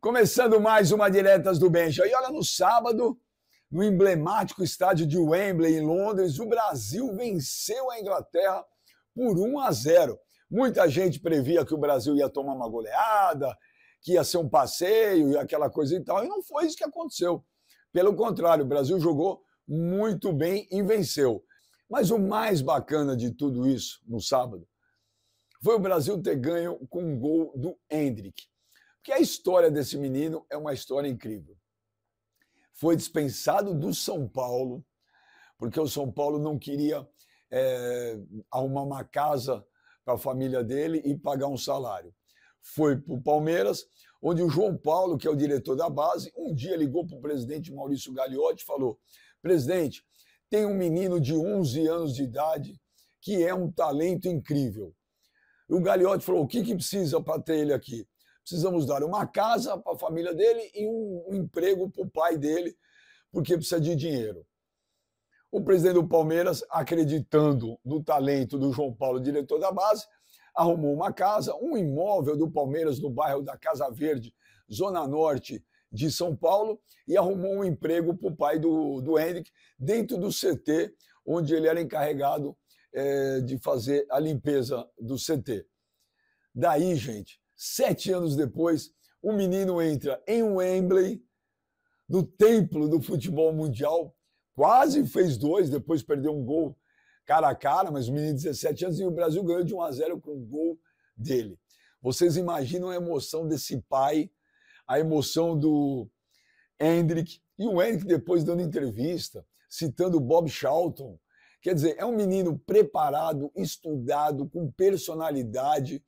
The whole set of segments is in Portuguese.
Começando mais uma Diretas do Benja. E olha, no sábado, no emblemático estádio de Wembley, em Londres, o Brasil venceu a Inglaterra por 1 a 0. Muita gente previa que o Brasil ia tomar uma goleada, que ia ser um passeio e aquela coisa e tal. E não foi isso que aconteceu. Pelo contrário, o Brasil jogou muito bem e venceu. Mas o mais bacana de tudo isso no sábado foi o Brasil ter ganho com um gol do Hendrick. Porque a história desse menino é uma história incrível. Foi dispensado do São Paulo, porque o São Paulo não queria é, arrumar uma casa para a família dele e pagar um salário. Foi para o Palmeiras, onde o João Paulo, que é o diretor da base, um dia ligou para o presidente Maurício Gagliotti e falou: Presidente, tem um menino de 11 anos de idade que é um talento incrível. E o Gagliotti falou: O que, que precisa para ter ele aqui? precisamos dar uma casa para a família dele e um, emprego para o pai dele, porque precisa de dinheiro. O presidente do Palmeiras, acreditando no talento do João Paulo, diretor da base, arrumou uma casa, um imóvel do Palmeiras no bairro da Casa Verde, Zona Norte de São Paulo, e arrumou um emprego para o pai do, do Henrique, dentro do CT, onde ele era encarregado é, de fazer a limpeza do CT. Daí, gente, Sete anos depois, o menino entra em Wembley, no templo do futebol mundial, quase fez dois, depois perdeu um gol cara a cara, mas o menino de 17 anos e o Brasil ganhou de 1 a 0 com o gol dele. Vocês imaginam a emoção desse pai, a emoção do Hendrick, e o Hendrick depois dando entrevista, citando o Bob Charlton. Quer dizer, é um menino preparado, estudado, com personalidade,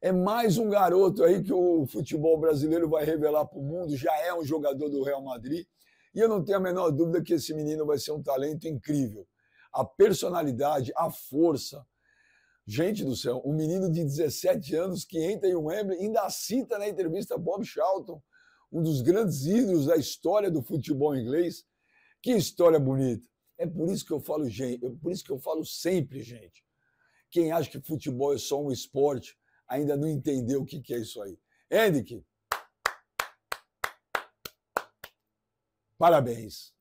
é mais um garoto aí que o futebol brasileiro vai revelar para o mundo, já é um jogador do Real Madrid, e eu não tenho a menor dúvida que esse menino vai ser um talento incrível. A personalidade, a força. Gente do céu, um menino de 17 anos que entra em Wembley, ainda cita na entrevista Bob Charlton, um dos grandes ídolos da história do futebol inglês. Que história bonita. É por isso que eu falo, gente, é por isso que eu falo sempre, gente. Quem acha que futebol é só um esporte ainda não entendeu o que, que é isso aí. Henrique, parabéns.